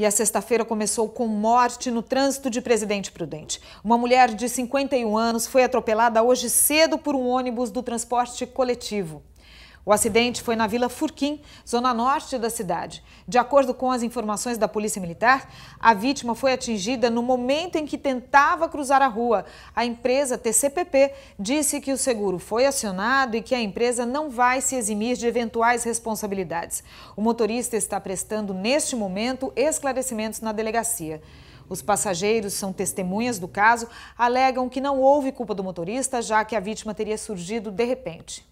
E a sexta-feira começou com morte no trânsito de Presidente Prudente. Uma mulher de 51 anos foi atropelada hoje cedo por um ônibus do transporte coletivo. O acidente foi na Vila Furquim, zona norte da cidade. De acordo com as informações da Polícia Militar, a vítima foi atingida no momento em que tentava cruzar a rua. A empresa TCPP disse que o seguro foi acionado e que a empresa não vai se eximir de eventuais responsabilidades. O motorista está prestando, neste momento, esclarecimentos na delegacia. Os passageiros são testemunhas do caso, alegam que não houve culpa do motorista, já que a vítima teria surgido de repente.